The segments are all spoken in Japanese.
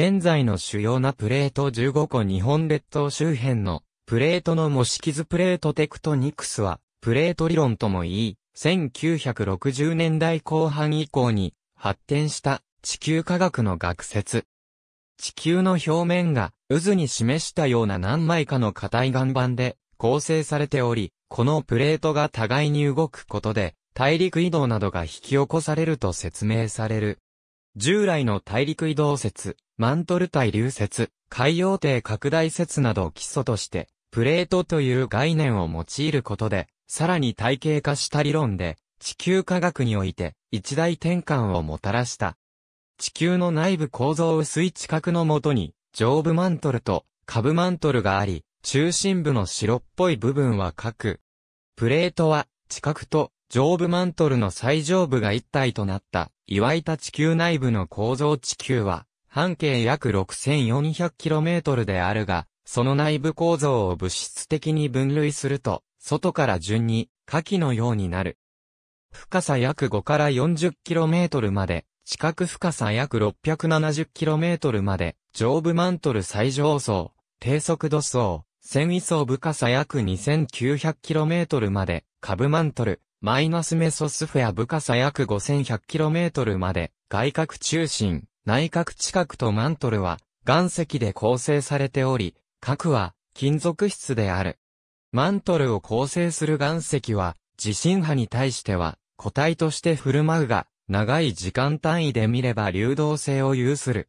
現在の主要なプレート15個日本列島周辺のプレートの模式図プレートテクトニクスはプレート理論とも言い、1960年代後半以降に発展した地球科学の学説。地球の表面が渦に示したような何枚かの硬い岩盤で構成されており、このプレートが互いに動くことで大陸移動などが引き起こされると説明される。従来の大陸移動説、マントル対流説、海洋底拡大説などを基礎として、プレートという概念を用いることで、さらに体系化した理論で、地球科学において一大転換をもたらした。地球の内部構造薄い地殻のもとに、上部マントルと下部マントルがあり、中心部の白っぽい部分は核。プレートは、地殻と上部マントルの最上部が一体となった、いわた地球内部の構造地球は、半径約 6400km であるが、その内部構造を物質的に分類すると、外から順に、下記のようになる。深さ約5から 40km まで、地殻深さ約 670km まで、上部マントル最上層、低速度層、繊維層深さ約 2900km まで、下部マントル、マイナスメソスフェア深さ約 5100km まで、外角中心、内角近くとマントルは岩石で構成されており、核は金属質である。マントルを構成する岩石は地震波に対しては固体として振る舞うが、長い時間単位で見れば流動性を有する。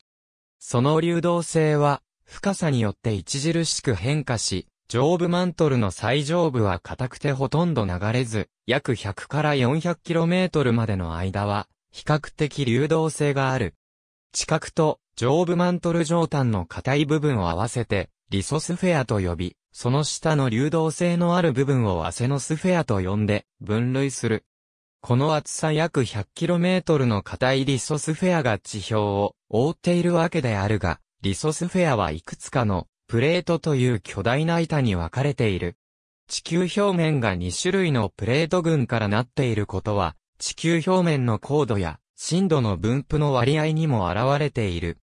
その流動性は深さによって著しく変化し、上部マントルの最上部は硬くてほとんど流れず、約100から 400km までの間は、比較的流動性がある。地殻と上部マントル上端の硬い部分を合わせて、リソスフェアと呼び、その下の流動性のある部分をアセノスフェアと呼んで、分類する。この厚さ約 100km の硬いリソスフェアが地表を覆っているわけであるが、リソスフェアはいくつかのプレートという巨大な板に分かれている。地球表面が2種類のプレート群からなっていることは、地球表面の高度や震度の分布の割合にも現れている。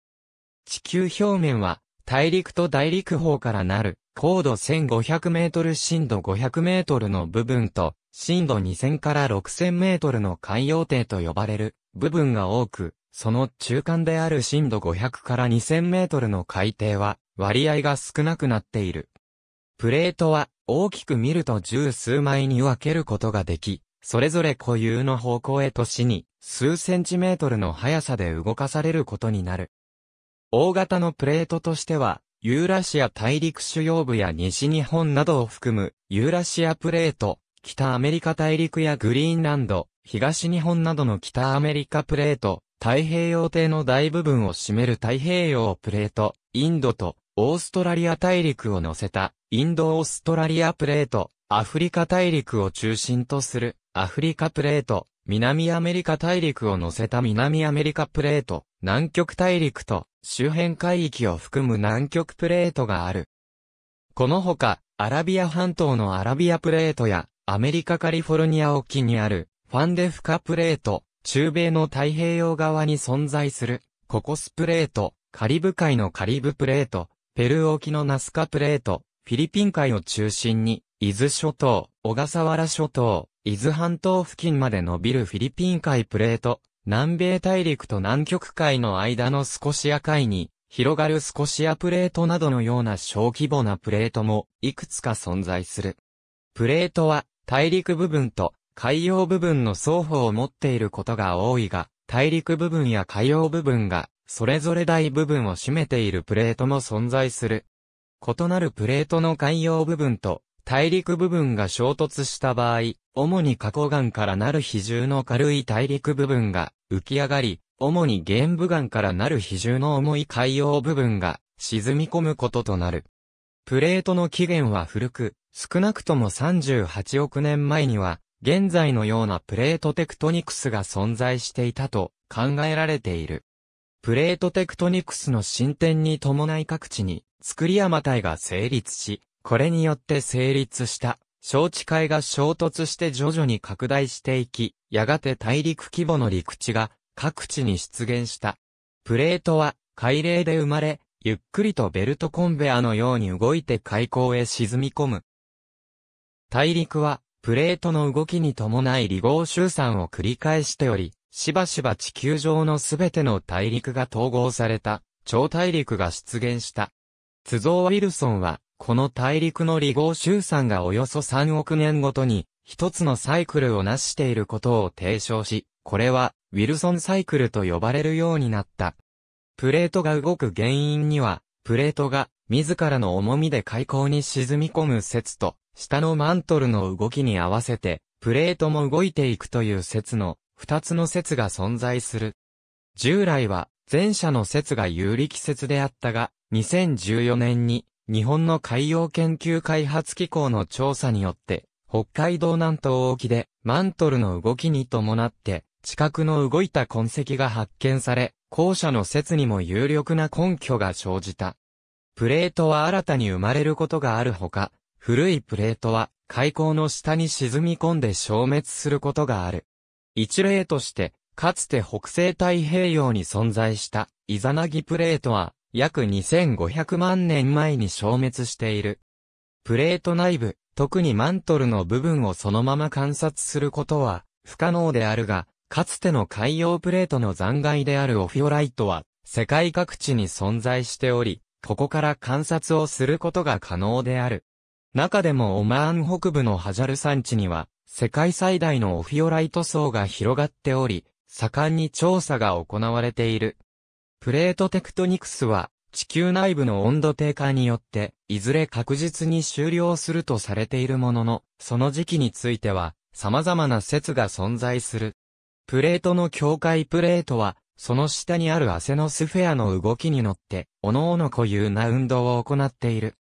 地球表面は、大陸と大陸方からなる、高度1500メートル震度500メートルの部分と、震度2000から6000メートルの海洋底と呼ばれる部分が多く、その中間である震度500から2000メートルの海底は割合が少なくなっている。プレートは大きく見ると十数枚に分けることができ、それぞれ固有の方向へとしに数センチメートルの速さで動かされることになる。大型のプレートとしては、ユーラシア大陸主要部や西日本などを含むユーラシアプレート、北アメリカ大陸やグリーンランド、東日本などの北アメリカプレート、太平洋帝の大部分を占める太平洋プレート、インドとオーストラリア大陸を乗せたインドオーストラリアプレート、アフリカ大陸を中心とするアフリカプレート、南アメリカ大陸を乗せた南アメリカプレート、南極大陸と周辺海域を含む南極プレートがある。このほか、アラビア半島のアラビアプレートや、アメリカカリフォルニア沖にある、ファンデフカプレート、中米の太平洋側に存在する、ココスプレート、カリブ海のカリブプレート、ペルー沖のナスカプレート、フィリピン海を中心に、伊豆諸島、小笠原諸島、伊豆半島付近まで伸びるフィリピン海プレート、南米大陸と南極海の間のスコシア海に、広がるスコシアプレートなどのような小規模なプレートもいくつか存在する。プレートは大陸部分と海洋部分の双方を持っていることが多いが、大陸部分や海洋部分がそれぞれ大部分を占めているプレートも存在する。異なるプレートの海洋部分と大陸部分が衝突した場合、主に花崗岩からなる比重の軽い大陸部分が浮き上がり、主に玄武岩からなる比重の重い海洋部分が沈み込むこととなる。プレートの起源は古く、少なくとも38億年前には、現在のようなプレートテクトニクスが存在していたと考えられている。プレートテクトニクスの進展に伴い各地に、作り山帯が成立し、これによって成立した小地海が衝突して徐々に拡大していき、やがて大陸規模の陸地が各地に出現した。プレートは海嶺で生まれ、ゆっくりとベルトコンベアのように動いて海溝へ沈み込む。大陸はプレートの動きに伴い離合集散を繰り返しており、しばしば地球上のすべての大陸が統合された、超大陸が出現した。ツゾー・ウィルソンは、この大陸の離合集散がおよそ3億年ごとに、一つのサイクルをなしていることを提唱し、これは、ウィルソンサイクルと呼ばれるようになった。プレートが動く原因には、プレートが、自らの重みで海溝に沈み込む説と、下のマントルの動きに合わせて、プレートも動いていくという説の、二つの説が存在する。従来は、前者の説が有力説であったが、2014年に、日本の海洋研究開発機構の調査によって、北海道南東沖でマントルの動きに伴って、地殻の動いた痕跡が発見され、後者の説にも有力な根拠が生じた。プレートは新たに生まれることがあるほか、古いプレートは海溝の下に沈み込んで消滅することがある。一例として、かつて北西太平洋に存在したイザナギプレートは約2500万年前に消滅している。プレート内部、特にマントルの部分をそのまま観察することは不可能であるが、かつての海洋プレートの残骸であるオフィオライトは世界各地に存在しており、ここから観察をすることが可能である。中でもオマーン北部のハジャル山地には、世界最大のオフィオライト層が広がっており、盛んに調査が行われている。プレートテクトニクスは、地球内部の温度低下によって、いずれ確実に終了するとされているものの、その時期については、様々な説が存在する。プレートの境界プレートは、その下にあるアセノスフェアの動きに乗って、おのおの固有な運動を行っている。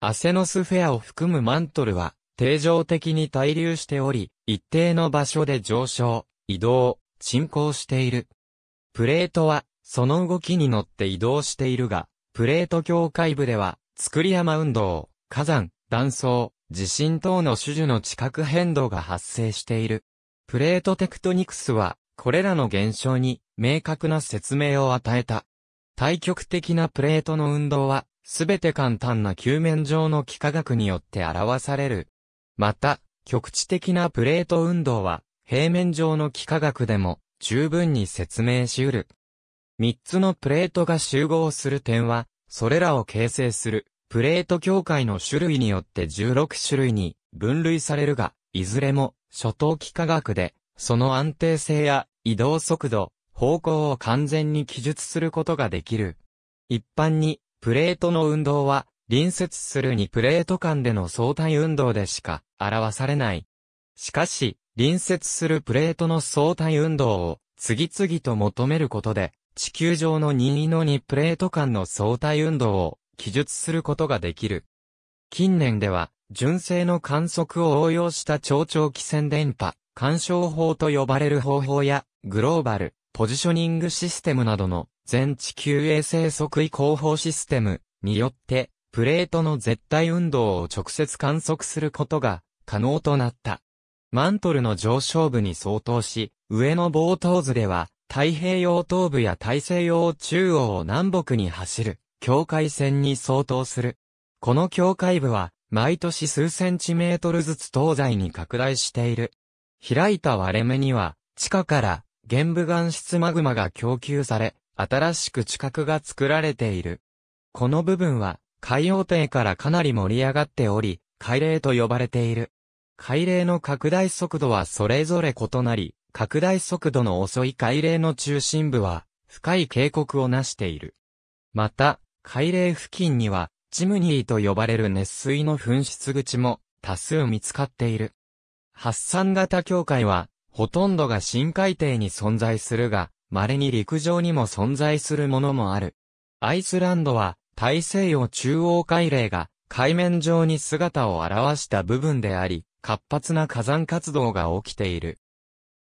アセノスフェアを含むマントルは、定常的に滞留しており、一定の場所で上昇、移動、進行している。プレートは、その動きに乗って移動しているが、プレート境界部では、作り山運動、火山、断層、地震等の種々の地殻変動が発生している。プレートテクトニクスは、これらの現象に明確な説明を与えた。対極的なプレートの運動は、すべて簡単な球面上の幾何学によって表される。また、局地的なプレート運動は、平面上の幾何学でも十分に説明し得る。三つのプレートが集合する点は、それらを形成するプレート境界の種類によって16種類に分類されるが、いずれも初等幾何学で、その安定性や移動速度、方向を完全に記述することができる。一般に、プレートの運動は、隣接する2プレート間での相対運動でしか表されない。しかし、隣接するプレートの相対運動を次々と求めることで、地球上の任意の2プレート間の相対運動を記述することができる。近年では、純正の観測を応用した超長期線電波、干渉法と呼ばれる方法や、グローバル、ポジショニングシステムなどの全地球衛星測位広報システムによって、プレートの絶対運動を直接観測することが可能となった。マントルの上昇部に相当し、上の冒頭図では、太平洋東部や大西洋中央を南北に走る、境界線に相当する。この境界部は、毎年数センチメートルずつ東西に拡大している。開いた割れ目には、地下から玄武岩質マグマが供給され、新しく地殻が作られている。この部分は、海洋底からかなり盛り上がっており、海嶺と呼ばれている。海嶺の拡大速度はそれぞれ異なり、拡大速度の遅い海嶺の中心部は、深い渓谷をなしている。また、海嶺付近には、チムニーと呼ばれる熱水の噴出口も多数見つかっている。発散型境界は、ほとんどが深海底に存在するが、稀に陸上にも存在するものもある。アイスランドは、大西洋中央海嶺が海面上に姿を現した部分であり、活発な火山活動が起きている。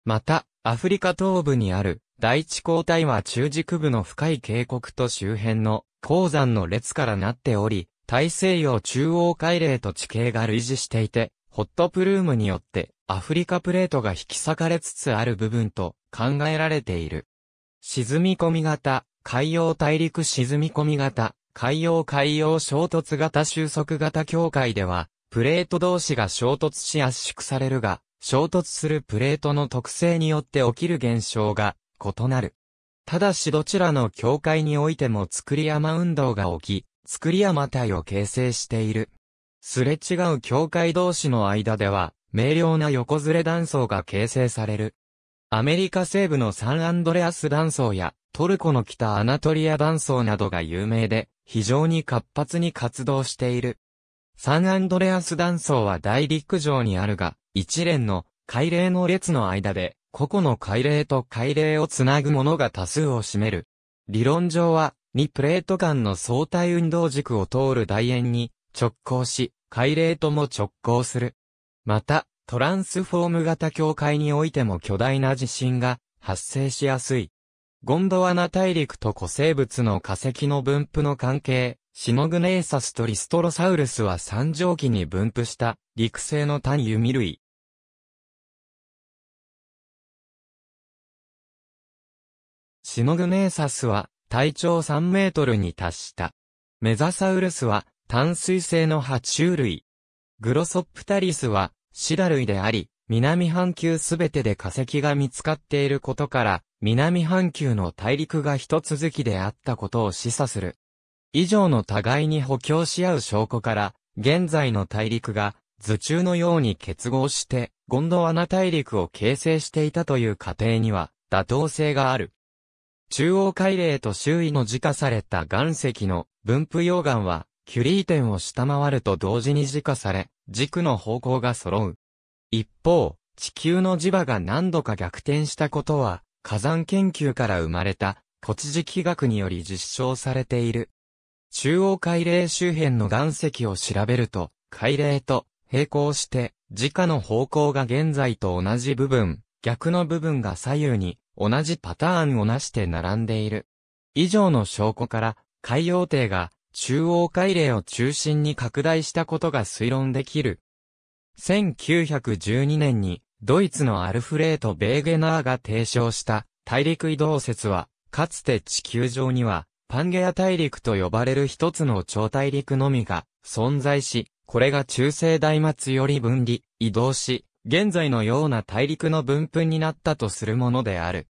また、アフリカ東部にある大地交代は中軸部の深い渓谷と周辺の鉱山の列からなっており、大西洋中央海嶺と地形が類似していて、ホットプルームによってアフリカプレートが引き裂かれつつある部分と考えられている。沈み込み型、海洋大陸沈み込み型、海洋海洋衝突型収束型境界では、プレート同士が衝突し圧縮されるが、衝突するプレートの特性によって起きる現象が異なる。ただしどちらの境界においても作り山運動が起き、作り山体を形成している。すれ違う境界同士の間では、明瞭な横ずれ断層が形成される。アメリカ西部のサンアンドレアス断層やトルコの北アナトリア断層などが有名で、非常に活発に活動している。サンアンドレアス断層は大陸上にあるが、一連の海嶺の列の間で、個々の海嶺と海嶺をつなぐものが多数を占める。理論上は、2プレート間の相対運動軸を通る楕円に直行し、海嶺とも直行する。また、トランスフォーム型境界においても巨大な地震が発生しやすい。ゴンドワナ大陸と古生物の化石の分布の関係、シノグネーサスとリストロサウルスは三畳期に分布した陸生の単弓類。シノグネーサスは体長3メートルに達した。メザサウルスは淡水性の爬虫類。グロソプタリスはシダ類であり、南半球すべてで化石が見つかっていることから、南半球の大陸が一続きであったことを示唆する。以上の互いに補強し合う証拠から、現在の大陸が図中のように結合して、ゴンドワナ大陸を形成していたという過程には妥当性がある。中央海嶺と周囲の自家された岩石の分布溶岩は、キュリー点を下回ると同時に自家され、軸の方向が揃う。一方、地球の磁場が何度か逆転したことは、火山研究から生まれた、古地磁気学により実証されている。中央海嶺周辺の岩石を調べると、海嶺と並行して、自家の方向が現在と同じ部分、逆の部分が左右に同じパターンをなして並んでいる。以上の証拠から、海洋帝が中央海嶺を中心に拡大したことが推論できる。1912年に、ドイツのアルフレート・ベーゲナーが提唱した大陸移動説は、かつて地球上には、パンゲア大陸と呼ばれる一つの超大陸のみが存在し、これが中世大末より分離、移動し、現在のような大陸の分布になったとするものである。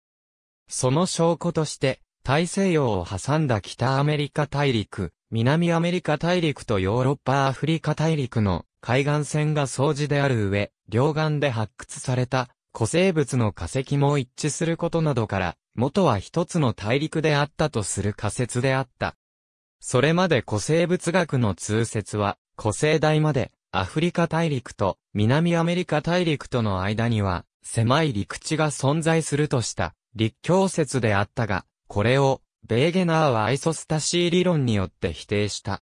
その証拠として、大西洋を挟んだ北アメリカ大陸、南アメリカ大陸とヨーロッパアフリカ大陸の海岸線が相似である上、両岸で発掘された古生物の化石も一致することなどから、元は一つの大陸であったとする仮説であった。それまで古生物学の通説は、古生代までアフリカ大陸と南アメリカ大陸との間には、狭い陸地が存在するとした、立教説であったが、これを、ベーゲナーはアイソスタシー理論によって否定した。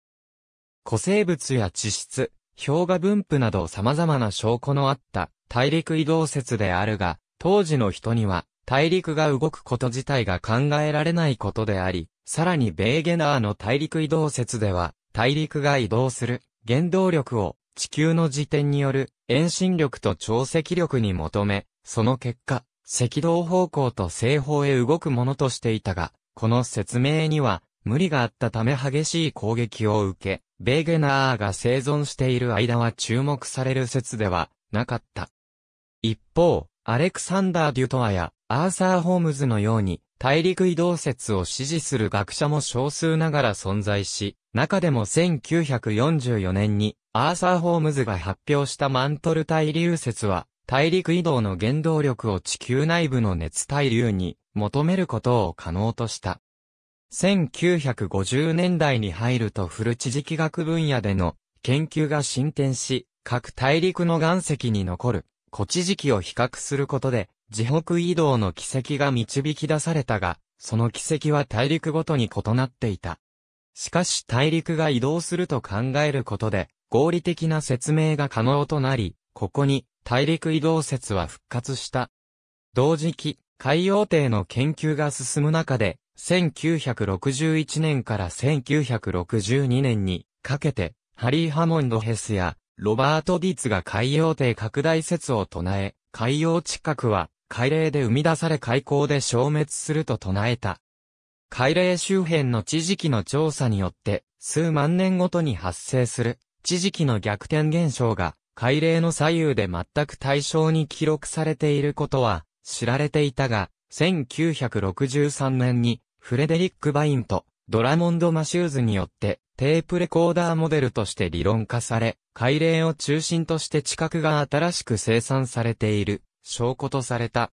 古生物や地質、氷河分布など様々な証拠のあった大陸移動説であるが、当時の人には大陸が動くこと自体が考えられないことであり、さらにベーゲナーの大陸移動説では、大陸が移動する原動力を地球の自転による遠心力と潮汐力に求め、その結果、赤道方向と西方へ動くものとしていたが、この説明には無理があったため激しい攻撃を受け、ベーゲナーが生存している間は注目される説ではなかった。一方、アレクサンダー・デュトアやアーサー・ホームズのように、大陸移動説を支持する学者も少数ながら存在し、中でも1944年に、アーサー・ホームズが発表したマントル対流説は、大陸移動の原動力を地球内部の熱対流に求めることを可能とした。1950年代に入ると古地磁気学分野での研究が進展し、各大陸の岩石に残る古地磁気を比較することで、自北移動の奇跡が導き出されたが、その奇跡は大陸ごとに異なっていた。しかし大陸が移動すると考えることで、合理的な説明が可能となり、ここに大陸移動説は復活した。同時期、海洋艇の研究が進む中で、1961年から1962年にかけて、ハリー・ハモンド・ヘスやロバート・ディッツが海洋艇拡大説を唱え、海洋近くは海嶺で生み出され海溝で消滅すると唱えた。海嶺周辺の地磁気の調査によって、数万年ごとに発生する地磁気の逆転現象が、海嶺の左右で全く対象に記録されていることは知られていたが、1963年にフレデリック・バインとドラモンド・マシューズによってテープレコーダーモデルとして理論化され、海嶺を中心として地殻が新しく生産されている証拠とされた。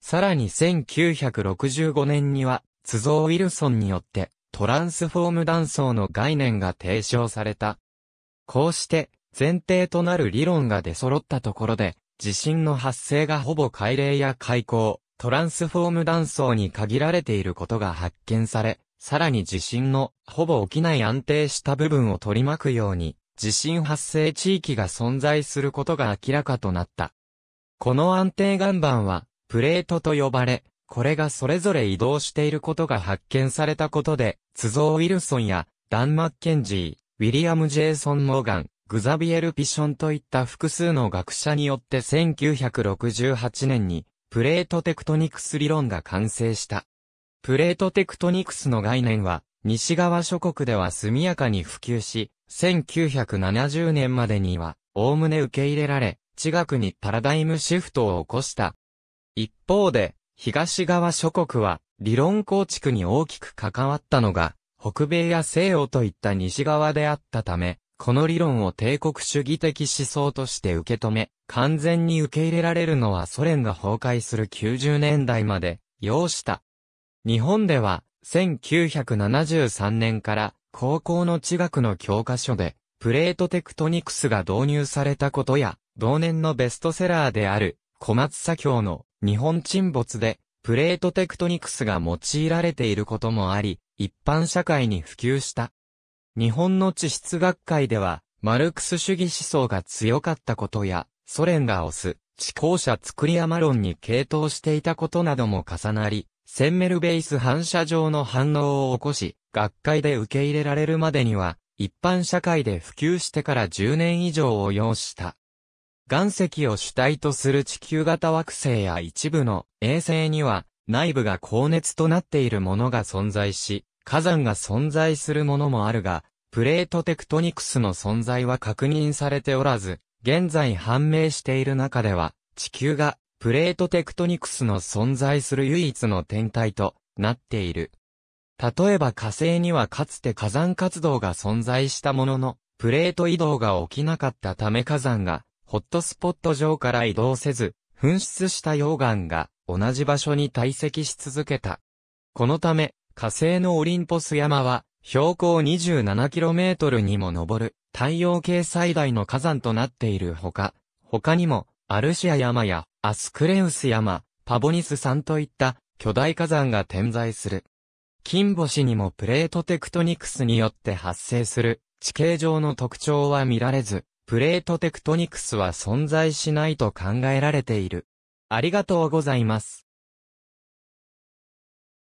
さらに1965年には、津蔵ウィルソンによって、トランスフォーム断層の概念が提唱された。こうして、前提となる理論が出揃ったところで、地震の発生がほぼ海嶺や海溝、トランスフォーム断層に限られていることが発見され、さらに地震のほぼ起きない安定した部分を取り巻くように、地震発生地域が存在することが明らかとなった。この安定岩盤は、プレートと呼ばれ、これがそれぞれ移動していることが発見されたことで、津蔵ウィルソンや、ダン・マッケンジー、ウィリアム・ジェイソン・モーガン、グザビエル・ピションといった複数の学者によって1968年に、プレートテクトニクス理論が完成した。プレートテクトニクスの概念は、西側諸国では速やかに普及し、1970年までには、おおむね受け入れられ、地学にパラダイムシフトを起こした。一方で、東側諸国は理論構築に大きく関わったのが、北米や西欧といった西側であったため、この理論を帝国主義的思想として受け止め、完全に受け入れられるのはソ連が崩壊する90年代まで、要した。日本では、1973年から高校の地学の教科書で、プレートテクトニクスが導入されたことや、同年のベストセラーである、小松左京の日本沈没で、プレートテクトニクスが用いられていることもあり、一般社会に普及した。日本の地質学会では、マルクス主義思想が強かったことや、ソ連が推す、地校者作り山論に傾倒していたことなども重なり、センメルベース反射状の反応を起こし、学会で受け入れられるまでには、一般社会で普及してから10年以上を要した。岩石を主体とする地球型惑星や一部の衛星には、内部が高熱となっているものが存在し、火山が存在するものもあるが、プレートテクトニクスの存在は確認されておらず、現在判明している中では、地球がプレートテクトニクスの存在する唯一の天体となっている。例えば火星にはかつて火山活動が存在したものの、プレート移動が起きなかったため火山がホットスポット上から移動せず、噴出した溶岩が同じ場所に堆積し続けた。このため、火星のオリンポス山は、標高 27km にも上る、太陽系最大の火山となっているほか、他にも、アルシア山や、アスクレウス山、パボニス山といった巨大火山が点在する。金星にもプレートテクトニクスによって発生する地形上の特徴は見られず、プレートテクトニクスは存在しないと考えられている。ありがとうございます。